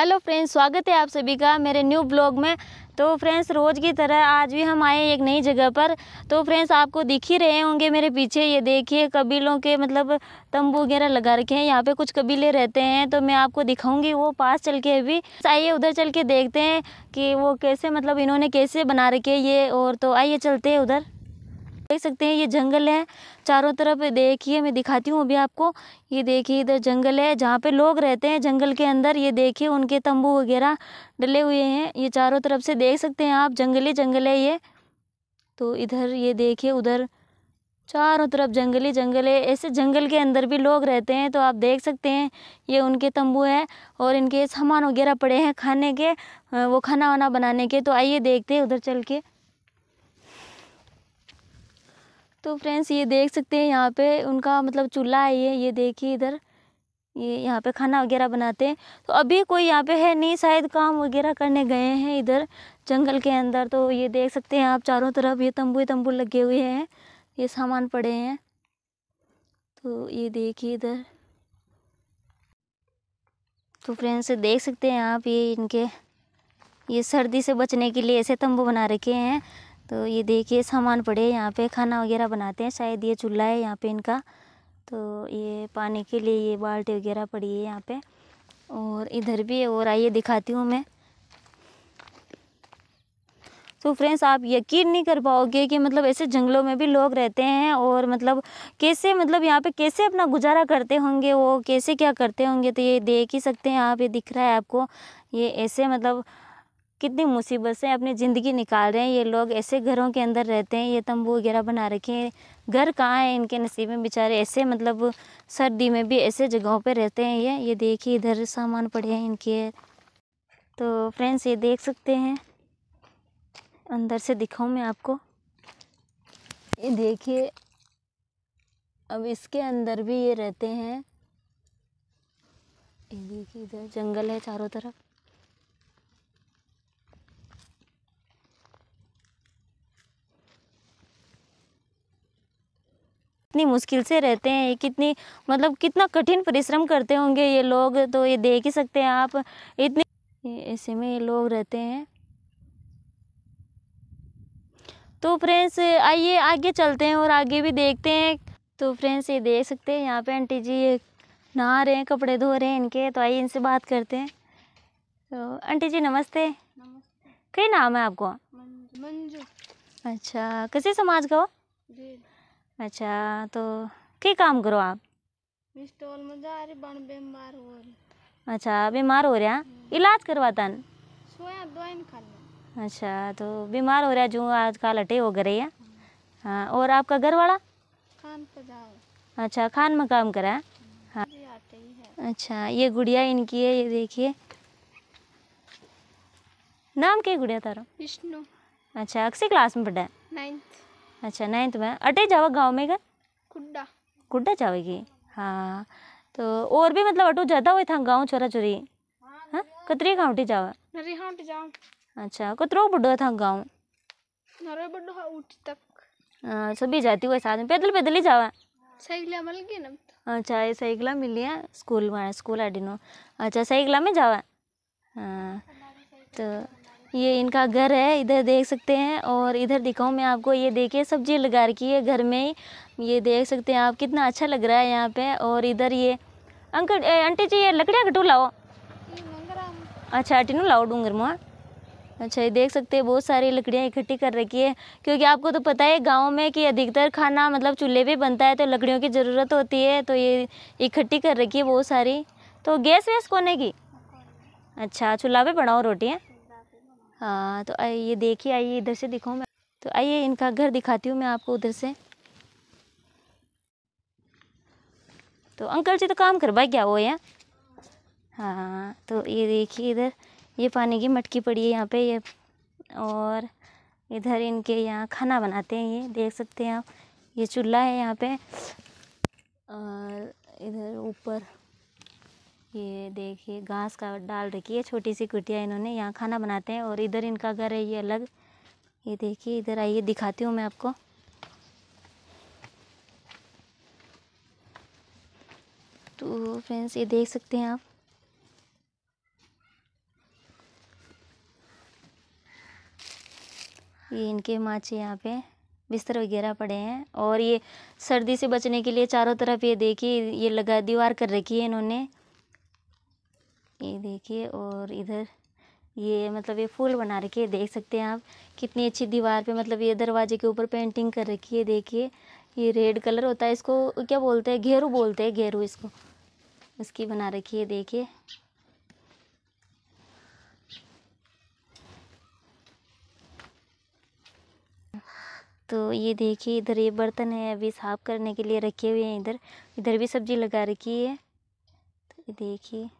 Hello friends स्वागत है आप सभी का मेरे न्यू ब्लॉग में तो फ्रेंड्स रोज़ की तरह आज भी हम आए एक नई जगह पर तो फ्रेंड्स आपको दिख ही रहे होंगे मेरे पीछे ये देखिए कबीलों के मतलब तंबू वगैरह लगा रखे हैं यहाँ पे कुछ कबीले रहते हैं तो मैं आपको दिखाऊंगी वो पास चल के अभी आइए उधर चल के देखते हैं कि वो कैसे मतलब इन्होंने कैसे बना रखे ये और तो आइए चलते हैं उधर देख सकते हैं ये जंगल है चारों तरफ देखिए मैं दिखाती हूँ अभी आपको ये देखिए इधर जंगल है जहाँ पे लोग रहते हैं जंगल के अंदर ये देखिए उनके तंबू वगैरह डले हुए हैं ये चारों तरफ से देख सकते हैं आप जंगली जंगल है ये तो इधर ये देखिए उधर चारों तरफ जंगली जंगल है ऐसे जंगल के अंदर भी लोग रहते हैं तो आप देख सकते हैं ये उनके तंबू है और इनके सामान वगैरह पड़े हैं खाने के वो खाना वाना बनाने के तो आइए देखते हैं उधर चल के तो फ्रेंड्स ये देख सकते हैं यहाँ पे उनका मतलब चूल्हा है ये ये देखिए इधर ये यहाँ पे खाना वगैरह बनाते हैं तो अभी कोई यहाँ पे है नहीं शायद काम वगैरह करने गए हैं इधर जंगल के अंदर तो ये देख सकते हैं आप चारों तरफ ये तंबू तंबू लगे हुए हैं ये सामान पड़े हैं तो ये देखिए इधर तो फ्रेंड्स देख सकते हैं आप ये इनके ये सर्दी से बचने के लिए ऐसे तंबू बना रखे हैं तो ये देखिए सामान पड़े हैं यहाँ पे खाना वगैरह बनाते हैं शायद ये चूल्हा है यहाँ पे इनका तो ये पानी के लिए ये बाल्टी वगैरह पड़ी है यहाँ पे और इधर भी है और आइए दिखाती हूँ मैं तो फ्रेंड्स आप यकीन नहीं कर पाओगे कि मतलब ऐसे जंगलों में भी लोग रहते हैं और मतलब कैसे मतलब यहाँ पे कैसे अपना गुजारा करते होंगे वो कैसे क्या करते होंगे तो ये देख ही सकते हैं आप ये दिख रहा है आपको ये ऐसे मतलब कितनी मुसीबत से अपनी ज़िंदगी निकाल रहे हैं ये लोग ऐसे घरों के अंदर रहते हैं ये तंबू वगैरह बना रखे हैं घर कहाँ है इनके नसीब में बेचारे ऐसे मतलब सर्दी में भी ऐसे जगहों पे रहते हैं ये ये देखिए इधर सामान पड़े हैं इनके तो फ्रेंड्स ये देख सकते हैं अंदर से दिखाऊँ मैं आपको ये देखिए अब इसके अंदर भी ये रहते हैं ये देखिए इधर जंगल है चारों तरफ कितनी मुश्किल से रहते हैं कितनी मतलब कितना कठिन परिश्रम करते होंगे ये लोग तो ये देख ही सकते हैं आप इतने ऐसे में ये लोग रहते हैं तो फ्रेंड्स आइए आगे चलते हैं और आगे भी देखते हैं तो फ्रेंड्स ये देख सकते हैं यहाँ पे आंटी जी नहा रहे हैं कपड़े धो रहे हैं इनके तो आइए इनसे बात करते हैं तो आंटी जी नमस्ते नमस्ते क्या नाम है आपको मंजू अच्छा किसी समाज का हो अच्छा तो क्या काम करो आप स्टॉल में जा रही बन बीमार हो रही अच्छा बीमार हो रहा हम्म। इलाज करवाता सोया दवाई खा ले अच्छा तो बीमार हो रहा जो आजकल अटे हो गए है हाँ और आपका घर वाला खान पे जाओ अच्छा खान में काम करा हम्म, हाँ। है हाँ अच्छा ये गुड़िया इनकी है ये देखिए नाम क्या गुड़िया तारो विष्णु अच्छा अक्सी क्लास में पढ़ा है नाइन्थ अच्छा नाइन्थ में अटे जाओ गाँव में का कुड्डा कुड्डा जाओगी हाँ तो और भी मतलब अटो ज्यादा हुए था गाँव छोरा छोरी हाँ, कतरी गाँव टी जाओ अच्छा कतरो बड़ो था गाँव हाँ, सभी जाती हुए साथ में पैदल पैदल ही जावा साइकिल मिल गई ना अच्छा ये साइकिला मिली है स्कूल में स्कूल आडिनो अच्छा साइकिला में जावा हाँ तो ये इनका घर है इधर देख सकते हैं और इधर दिखाऊं मैं आपको ये देखिए सब्जी लगा रखी है घर में ही ये देख सकते हैं आप कितना अच्छा लग रहा है यहाँ पे और इधर ये अंकल आंटी जी ये लकड़ियाँ कटू लाओ अच्छा नू लाओ डूंगर मुआ अच्छा ये देख सकते हैं बहुत सारी लकड़ियाँ इकट्ठी कर रखी है क्योंकि आपको तो पता है गाँव में कि अधिकतर खाना मतलब चूल्हे पर बनता है तो लकड़ियों की ज़रूरत होती है तो ये इकट्ठी कर रखी है बहुत सारी तो गैस वैस कोने की अच्छा चूल्हा पे बनाओ रोटियाँ आ, हाँ, तो ये देखिए आइए इधर से दिखाऊँ मैं तो आइए इनका घर दिखाती हूँ मैं आपको उधर से तो अंकल जी तो काम करवा क्या वो यहाँ हाँ तो ये देखिए इधर ये पानी की मटकी पड़ी है यहाँ पे ये और इधर इनके यहाँ खाना बनाते हैं ये देख सकते हैं आप ये चूल्हा है यहाँ पे और इधर ऊपर ये देखिए घास का डाल रखी है छोटी सी कुटिया इन्होंने यहाँ खाना बनाते हैं और इधर इनका घर है ये अलग ये देखिए इधर आइए दिखाती हूँ मैं आपको तो फ्रेंड्स ये देख सकते हैं आप ये इनके माचे यहाँ पे बिस्तर वगैरह पड़े हैं और ये सर्दी से बचने के लिए चारों तरफ ये देखिए ये लगा दीवार कर रखी है इन्होंने ये देखिए और इधर ये मतलब ये फूल बना रखी है देख सकते हैं आप कितनी अच्छी दीवार पे मतलब ये दरवाजे के ऊपर पेंटिंग कर रखी है देखिए ये रेड कलर होता है इसको क्या बोलते हैं घेरू बोलते हैं घेरू इसको उसकी बना रखी है देखिए तो ये देखिए इधर ये बर्तन है अभी साफ करने के लिए रखे हुए हैं इधर इधर भी सब्जी लगा रखी है तो ये देखिए